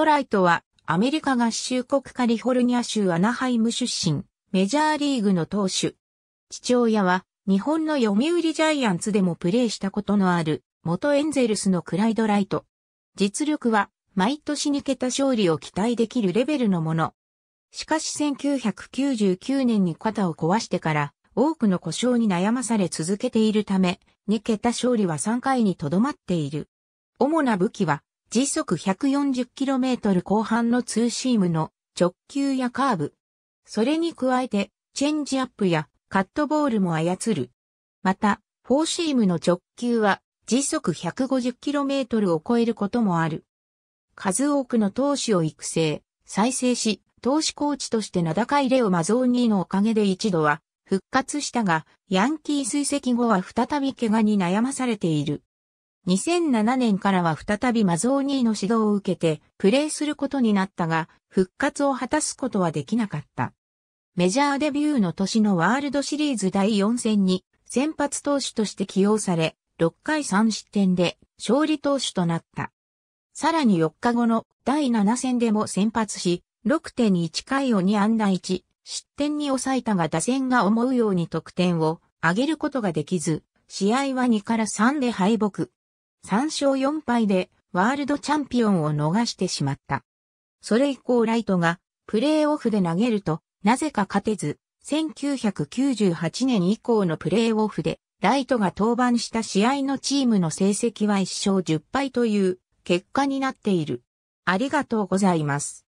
トライトは、アメリカ合衆国カリフォルニア州アナハイム出身、メジャーリーグの投手。父親は、日本の読売ジャイアンツでもプレーしたことのある、元エンゼルスのクライドライト。実力は、毎年2桁勝利を期待できるレベルのもの。しかし1999年に肩を壊してから多くの故障に悩まされ続けているため、2桁勝利は3回にとどまっている。主な武器は時速 140km 後半のツーシームの直球やカーブ。それに加えて、チェンジアップやカットボールも操る。また、フォーシームの直球は時速 150km を超えることもある。数多くの投手を育成、再生し、投手コーチとして名高いレオ・マゾーニーのおかげで一度は復活したが、ヤンキー追跡後は再び怪我に悩まされている。2007年からは再びマゾーニーの指導を受けてプレーすることになったが、復活を果たすことはできなかった。メジャーデビューの年のワールドシリーズ第4戦に先発投手として起用され、6回3失点で勝利投手となった。さらに4日後の第7戦でも先発し、6.1回を2安打1、失点に抑えたが打線が思うように得点を上げることができず、試合は2から3で敗北。3勝4敗でワールドチャンピオンを逃してしまった。それ以降ライトがプレーオフで投げると、なぜか勝てず、1998年以降のプレーオフで、ライトが登板した試合のチームの成績は1勝10敗という結果になっている。ありがとうございます。